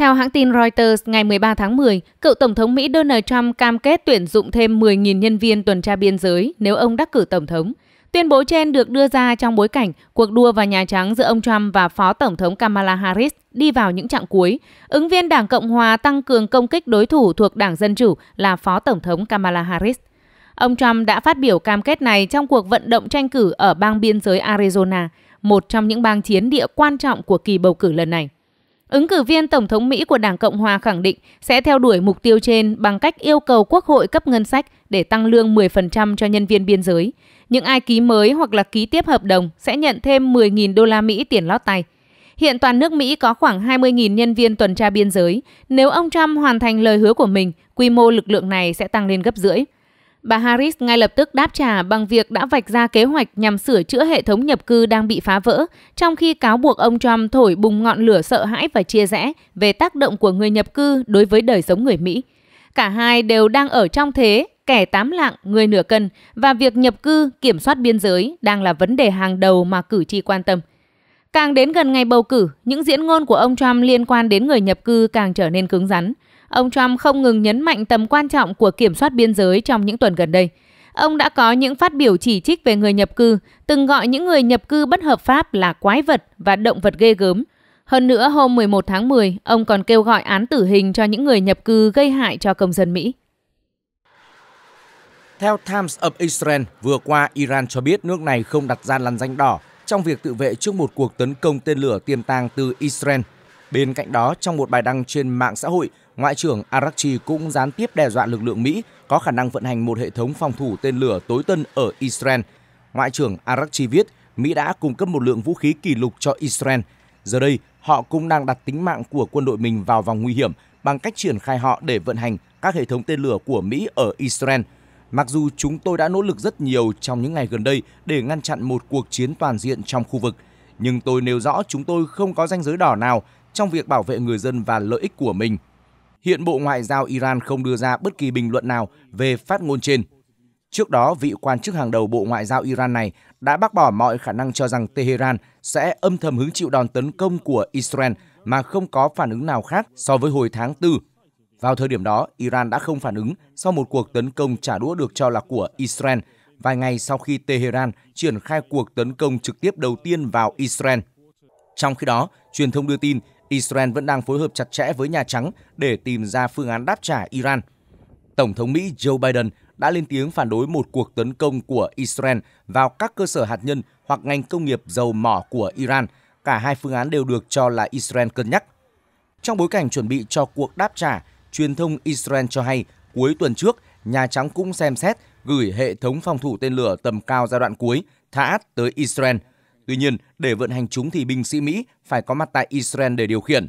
Theo hãng tin Reuters, ngày 13 tháng 10, cựu Tổng thống Mỹ Donald Trump cam kết tuyển dụng thêm 10.000 nhân viên tuần tra biên giới nếu ông đắc cử Tổng thống. Tuyên bố trên được đưa ra trong bối cảnh cuộc đua vào Nhà Trắng giữa ông Trump và Phó Tổng thống Kamala Harris đi vào những trạng cuối. Ứng viên Đảng Cộng Hòa tăng cường công kích đối thủ thuộc Đảng Dân Chủ là Phó Tổng thống Kamala Harris. Ông Trump đã phát biểu cam kết này trong cuộc vận động tranh cử ở bang biên giới Arizona, một trong những bang chiến địa quan trọng của kỳ bầu cử lần này. Ứng cử viên Tổng thống Mỹ của Đảng Cộng Hòa khẳng định sẽ theo đuổi mục tiêu trên bằng cách yêu cầu Quốc hội cấp ngân sách để tăng lương 10% cho nhân viên biên giới. Những ai ký mới hoặc là ký tiếp hợp đồng sẽ nhận thêm 10.000 đô la Mỹ tiền lót tay. Hiện toàn nước Mỹ có khoảng 20.000 nhân viên tuần tra biên giới. Nếu ông Trump hoàn thành lời hứa của mình, quy mô lực lượng này sẽ tăng lên gấp rưỡi. Bà Harris ngay lập tức đáp trả bằng việc đã vạch ra kế hoạch nhằm sửa chữa hệ thống nhập cư đang bị phá vỡ, trong khi cáo buộc ông Trump thổi bùng ngọn lửa sợ hãi và chia rẽ về tác động của người nhập cư đối với đời sống người Mỹ. Cả hai đều đang ở trong thế kẻ tám lạng, người nửa cân và việc nhập cư kiểm soát biên giới đang là vấn đề hàng đầu mà cử tri quan tâm. Càng đến gần ngày bầu cử, những diễn ngôn của ông Trump liên quan đến người nhập cư càng trở nên cứng rắn – Ông Trump không ngừng nhấn mạnh tầm quan trọng của kiểm soát biên giới trong những tuần gần đây. Ông đã có những phát biểu chỉ trích về người nhập cư, từng gọi những người nhập cư bất hợp pháp là quái vật và động vật ghê gớm. Hơn nữa, hôm 11 tháng 10, ông còn kêu gọi án tử hình cho những người nhập cư gây hại cho công dân Mỹ. Theo Times of Israel, vừa qua Iran cho biết nước này không đặt ra làn danh đỏ trong việc tự vệ trước một cuộc tấn công tên lửa tiềm tàng từ Israel. Bên cạnh đó, trong một bài đăng trên mạng xã hội, Ngoại trưởng Arachi cũng gián tiếp đe dọa lực lượng Mỹ có khả năng vận hành một hệ thống phòng thủ tên lửa tối tân ở Israel. Ngoại trưởng Arachi viết, Mỹ đã cung cấp một lượng vũ khí kỷ lục cho Israel. Giờ đây, họ cũng đang đặt tính mạng của quân đội mình vào vòng nguy hiểm bằng cách triển khai họ để vận hành các hệ thống tên lửa của Mỹ ở Israel. Mặc dù chúng tôi đã nỗ lực rất nhiều trong những ngày gần đây để ngăn chặn một cuộc chiến toàn diện trong khu vực, nhưng tôi nêu rõ chúng tôi không có ranh giới đỏ nào trong việc bảo vệ người dân và lợi ích của mình hiện Bộ Ngoại giao Iran không đưa ra bất kỳ bình luận nào về phát ngôn trên. Trước đó, vị quan chức hàng đầu Bộ Ngoại giao Iran này đã bác bỏ mọi khả năng cho rằng Tehran sẽ âm thầm hứng chịu đòn tấn công của Israel mà không có phản ứng nào khác so với hồi tháng 4. Vào thời điểm đó, Iran đã không phản ứng sau một cuộc tấn công trả đũa được cho là của Israel vài ngày sau khi Tehran triển khai cuộc tấn công trực tiếp đầu tiên vào Israel. Trong khi đó, truyền thông đưa tin Israel vẫn đang phối hợp chặt chẽ với Nhà Trắng để tìm ra phương án đáp trả Iran. Tổng thống Mỹ Joe Biden đã lên tiếng phản đối một cuộc tấn công của Israel vào các cơ sở hạt nhân hoặc ngành công nghiệp dầu mỏ của Iran. Cả hai phương án đều được cho là Israel cân nhắc. Trong bối cảnh chuẩn bị cho cuộc đáp trả, truyền thông Israel cho hay cuối tuần trước, Nhà Trắng cũng xem xét gửi hệ thống phòng thủ tên lửa tầm cao giai đoạn cuối Tha'at tới Israel – Tuy nhiên, để vận hành chúng thì binh sĩ Mỹ phải có mặt tại Israel để điều khiển.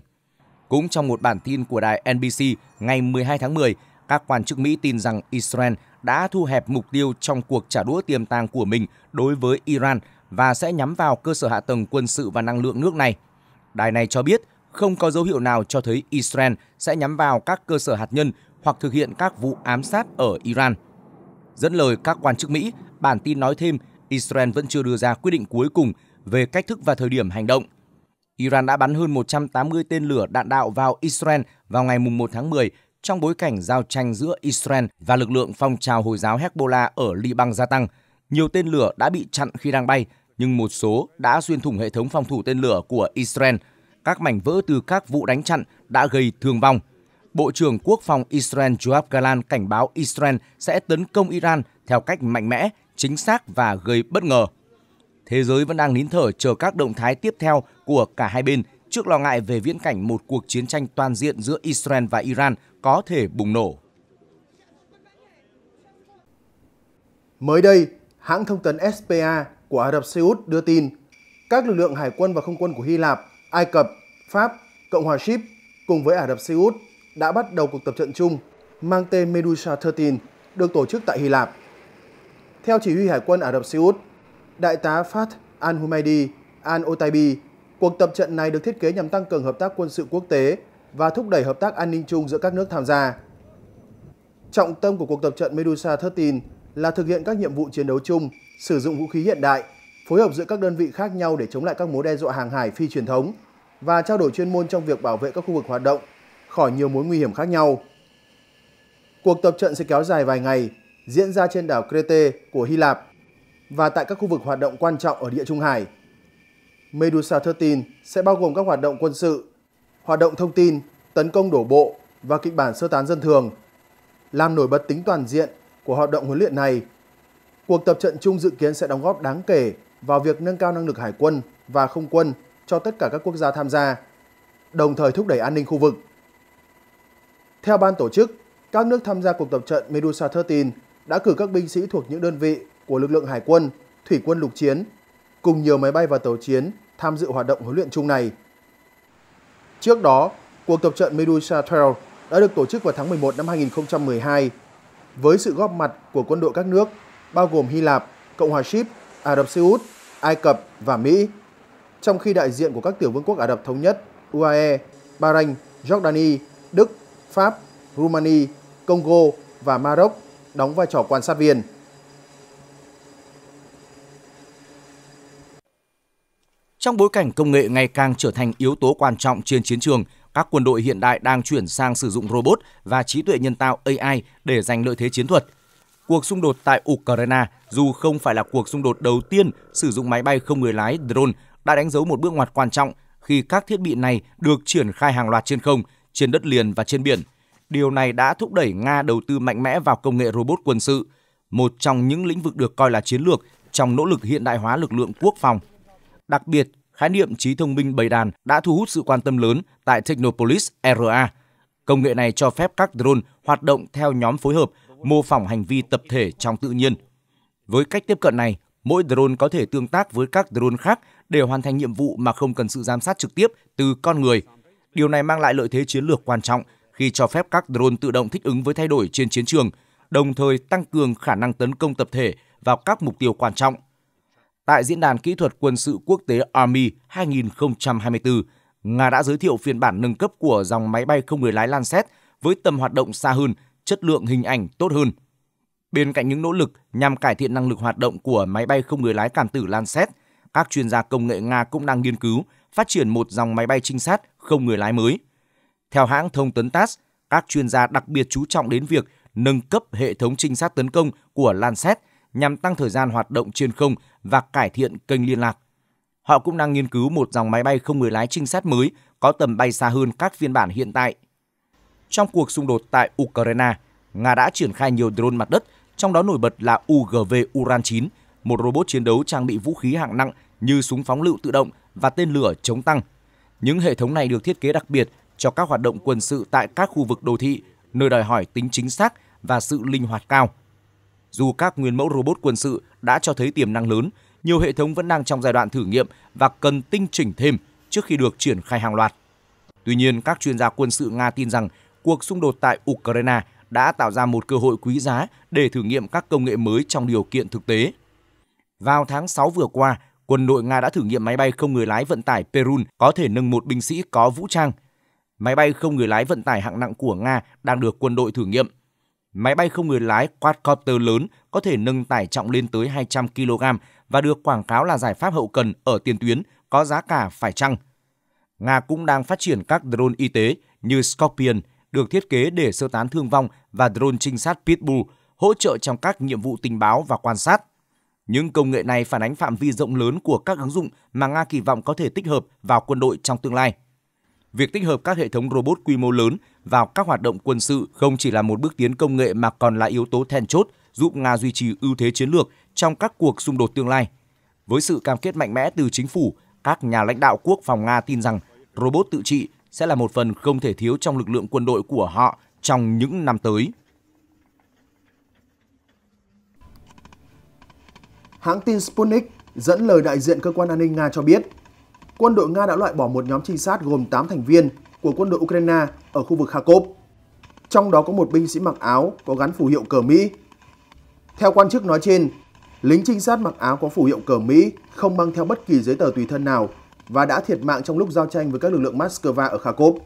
Cũng trong một bản tin của đài NBC ngày 12 tháng 10, các quan chức Mỹ tin rằng Israel đã thu hẹp mục tiêu trong cuộc trả đũa tiềm tàng của mình đối với Iran và sẽ nhắm vào cơ sở hạ tầng quân sự và năng lượng nước này. Đài này cho biết không có dấu hiệu nào cho thấy Israel sẽ nhắm vào các cơ sở hạt nhân hoặc thực hiện các vụ ám sát ở Iran. Dẫn lời các quan chức Mỹ, bản tin nói thêm Israel vẫn chưa đưa ra quyết định cuối cùng về cách thức và thời điểm hành động. Iran đã bắn hơn 180 tên lửa đạn đạo vào Israel vào ngày 1 tháng 10 trong bối cảnh giao tranh giữa Israel và lực lượng phong trào Hồi giáo Hezbollah ở Liban gia tăng. Nhiều tên lửa đã bị chặn khi đang bay, nhưng một số đã xuyên thủng hệ thống phòng thủ tên lửa của Israel. Các mảnh vỡ từ các vụ đánh chặn đã gây thương vong. Bộ trưởng Quốc phòng Israel Joab Galan cảnh báo Israel sẽ tấn công Iran theo cách mạnh mẽ, chính xác và gây bất ngờ thế giới vẫn đang nín thở chờ các động thái tiếp theo của cả hai bên trước lo ngại về viễn cảnh một cuộc chiến tranh toàn diện giữa Israel và Iran có thể bùng nổ. Mới đây, hãng thông tấn SPA của Ả Rập Xê Út đưa tin các lực lượng hải quân và không quân của Hy Lạp, Ai Cập, Pháp, Cộng hòa Ship cùng với Ả Rập Xê Út đã bắt đầu cuộc tập trận chung mang tên Medusa 13 được tổ chức tại Hy Lạp. Theo chỉ huy hải quân Ả Rập Xê Út, Đại tá Fat Al-Humaydi Al-Otaibi, cuộc tập trận này được thiết kế nhằm tăng cường hợp tác quân sự quốc tế và thúc đẩy hợp tác an ninh chung giữa các nước tham gia. Trọng tâm của cuộc tập trận Medusa 13 là thực hiện các nhiệm vụ chiến đấu chung, sử dụng vũ khí hiện đại, phối hợp giữa các đơn vị khác nhau để chống lại các mối đe dọa hàng hải phi truyền thống và trao đổi chuyên môn trong việc bảo vệ các khu vực hoạt động khỏi nhiều mối nguy hiểm khác nhau. Cuộc tập trận sẽ kéo dài vài ngày, diễn ra trên đảo Crete của Hy Lạp và tại các khu vực hoạt động quan trọng ở Địa Trung Hải. Medusa 13 sẽ bao gồm các hoạt động quân sự, hoạt động thông tin, tấn công đổ bộ và kịch bản sơ tán dân thường. Làm nổi bật tính toàn diện của hoạt động huấn luyện này, cuộc tập trận chung dự kiến sẽ đóng góp đáng kể vào việc nâng cao năng lực hải quân và không quân cho tất cả các quốc gia tham gia, đồng thời thúc đẩy an ninh khu vực. Theo ban tổ chức, các nước tham gia cuộc tập trận Medusa 13 đã cử các binh sĩ thuộc những đơn vị của lực lượng hải quân, thủy quân lục chiến, cùng nhiều máy bay và tàu chiến tham dự hoạt động huấn luyện chung này. Trước đó, cuộc tập trận Medusa Trail đã được tổ chức vào tháng 11 năm 2012 với sự góp mặt của quân đội các nước bao gồm Hy Lạp, Cộng hòa Ship, Ả Rập Xê Út, Ai Cập và Mỹ, trong khi đại diện của các tiểu vương quốc Ả Rập Thống Nhất, UAE, Bahrain, Jordani, Đức, Pháp, Rumani, Congo và Maroc đóng vai trò quan sát viên. Trong bối cảnh công nghệ ngày càng trở thành yếu tố quan trọng trên chiến trường, các quân đội hiện đại đang chuyển sang sử dụng robot và trí tuệ nhân tạo AI để giành lợi thế chiến thuật. Cuộc xung đột tại Ukraine, dù không phải là cuộc xung đột đầu tiên sử dụng máy bay không người lái drone, đã đánh dấu một bước ngoặt quan trọng khi các thiết bị này được triển khai hàng loạt trên không, trên đất liền và trên biển. Điều này đã thúc đẩy Nga đầu tư mạnh mẽ vào công nghệ robot quân sự, một trong những lĩnh vực được coi là chiến lược trong nỗ lực hiện đại hóa lực lượng quốc phòng Đặc biệt, khái niệm trí thông minh bầy đàn đã thu hút sự quan tâm lớn tại Technopolis RA. Công nghệ này cho phép các drone hoạt động theo nhóm phối hợp, mô phỏng hành vi tập thể trong tự nhiên. Với cách tiếp cận này, mỗi drone có thể tương tác với các drone khác để hoàn thành nhiệm vụ mà không cần sự giám sát trực tiếp từ con người. Điều này mang lại lợi thế chiến lược quan trọng khi cho phép các drone tự động thích ứng với thay đổi trên chiến trường, đồng thời tăng cường khả năng tấn công tập thể vào các mục tiêu quan trọng tại Diễn đàn Kỹ thuật Quân sự Quốc tế Army 2024, Nga đã giới thiệu phiên bản nâng cấp của dòng máy bay không người lái Lancet với tầm hoạt động xa hơn, chất lượng hình ảnh tốt hơn. Bên cạnh những nỗ lực nhằm cải thiện năng lực hoạt động của máy bay không người lái cảm tử Lancet, các chuyên gia công nghệ Nga cũng đang nghiên cứu phát triển một dòng máy bay trinh sát không người lái mới. Theo hãng thông tấn TASS, các chuyên gia đặc biệt chú trọng đến việc nâng cấp hệ thống trinh sát tấn công của Lancet nhằm tăng thời gian hoạt động trên không và cải thiện kênh liên lạc. Họ cũng đang nghiên cứu một dòng máy bay không người lái trinh sát mới có tầm bay xa hơn các phiên bản hiện tại. Trong cuộc xung đột tại Ukraine, Nga đã triển khai nhiều drone mặt đất, trong đó nổi bật là UGV Uran-9, một robot chiến đấu trang bị vũ khí hạng nặng như súng phóng lựu tự động và tên lửa chống tăng. Những hệ thống này được thiết kế đặc biệt cho các hoạt động quân sự tại các khu vực đô thị, nơi đòi hỏi tính chính xác và sự linh hoạt cao – dù các nguyên mẫu robot quân sự đã cho thấy tiềm năng lớn, nhiều hệ thống vẫn đang trong giai đoạn thử nghiệm và cần tinh chỉnh thêm trước khi được triển khai hàng loạt. Tuy nhiên, các chuyên gia quân sự Nga tin rằng cuộc xung đột tại Ukraine đã tạo ra một cơ hội quý giá để thử nghiệm các công nghệ mới trong điều kiện thực tế. Vào tháng 6 vừa qua, quân đội Nga đã thử nghiệm máy bay không người lái vận tải Perun có thể nâng một binh sĩ có vũ trang. Máy bay không người lái vận tải hạng nặng của Nga đang được quân đội thử nghiệm. Máy bay không người lái quadcopter lớn có thể nâng tải trọng lên tới 200 kg và được quảng cáo là giải pháp hậu cần ở tiền tuyến có giá cả phải chăng. Nga cũng đang phát triển các drone y tế như Scorpion được thiết kế để sơ tán thương vong và drone trinh sát Pitbull hỗ trợ trong các nhiệm vụ tình báo và quan sát. Những công nghệ này phản ánh phạm vi rộng lớn của các ứng dụng mà Nga kỳ vọng có thể tích hợp vào quân đội trong tương lai việc tích hợp các hệ thống robot quy mô lớn vào các hoạt động quân sự không chỉ là một bước tiến công nghệ mà còn là yếu tố then chốt giúp Nga duy trì ưu thế chiến lược trong các cuộc xung đột tương lai. Với sự cam kết mạnh mẽ từ chính phủ, các nhà lãnh đạo quốc phòng Nga tin rằng robot tự trị sẽ là một phần không thể thiếu trong lực lượng quân đội của họ trong những năm tới. Hãng tin Sputnik dẫn lời đại diện cơ quan an ninh Nga cho biết, quân đội Nga đã loại bỏ một nhóm trinh sát gồm 8 thành viên của quân đội Ukraine ở khu vực Kharkov. Trong đó có một binh sĩ mặc áo có gắn phù hiệu cờ Mỹ. Theo quan chức nói trên, lính trinh sát mặc áo có phù hiệu cờ Mỹ không mang theo bất kỳ giấy tờ tùy thân nào và đã thiệt mạng trong lúc giao tranh với các lực lượng Moscow ở Kharkov.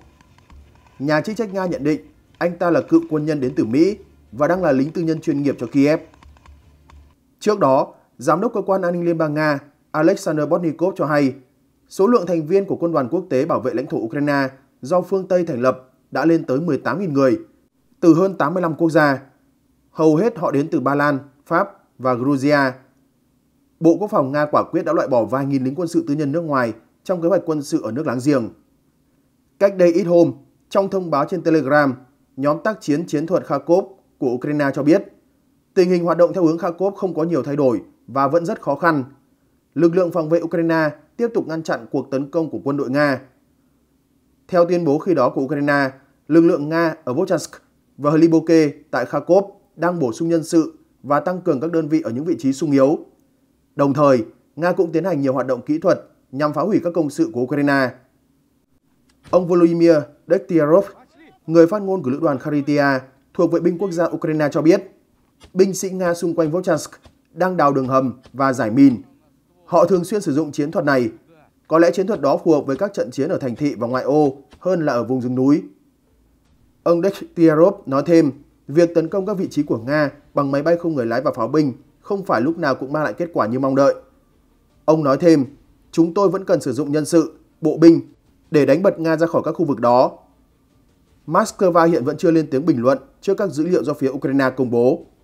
Nhà chức trách Nga nhận định anh ta là cựu quân nhân đến từ Mỹ và đang là lính tư nhân chuyên nghiệp cho Kiev. Trước đó, Giám đốc Cơ quan An ninh Liên bang Nga Alexander Botnikov cho hay Số lượng thành viên của Quân đoàn Quốc tế bảo vệ lãnh thổ Ukraine do phương Tây thành lập đã lên tới 18.000 người, từ hơn 85 quốc gia. Hầu hết họ đến từ Ba Lan, Pháp và Georgia. Bộ Quốc phòng Nga quả quyết đã loại bỏ vài nghìn lính quân sự tư nhân nước ngoài trong kế hoạch quân sự ở nước láng giềng. Cách đây ít hôm, trong thông báo trên Telegram, nhóm tác chiến chiến thuật Kharkov của Ukraine cho biết tình hình hoạt động theo hướng Kharkov không có nhiều thay đổi và vẫn rất khó khăn lực lượng phòng vệ Ukraine tiếp tục ngăn chặn cuộc tấn công của quân đội Nga. Theo tuyên bố khi đó của Ukraine, lực lượng Nga ở Volchansk và Hliboke tại Kharkov đang bổ sung nhân sự và tăng cường các đơn vị ở những vị trí sung yếu. Đồng thời, Nga cũng tiến hành nhiều hoạt động kỹ thuật nhằm phá hủy các công sự của Ukraine. Ông Volodymyr Dektyarov, người phát ngôn của lữ đoàn Kharitia thuộc vệ binh quốc gia Ukraine cho biết, binh sĩ Nga xung quanh Volchansk đang đào đường hầm và giải mìn Họ thường xuyên sử dụng chiến thuật này. Có lẽ chiến thuật đó phù hợp với các trận chiến ở thành thị và ngoại ô hơn là ở vùng rừng núi. Ông Dekhtierov nói thêm, việc tấn công các vị trí của Nga bằng máy bay không người lái và pháo binh không phải lúc nào cũng mang lại kết quả như mong đợi. Ông nói thêm, chúng tôi vẫn cần sử dụng nhân sự, bộ binh để đánh bật Nga ra khỏi các khu vực đó. Moscow hiện vẫn chưa lên tiếng bình luận trước các dữ liệu do phía Ukraine công bố.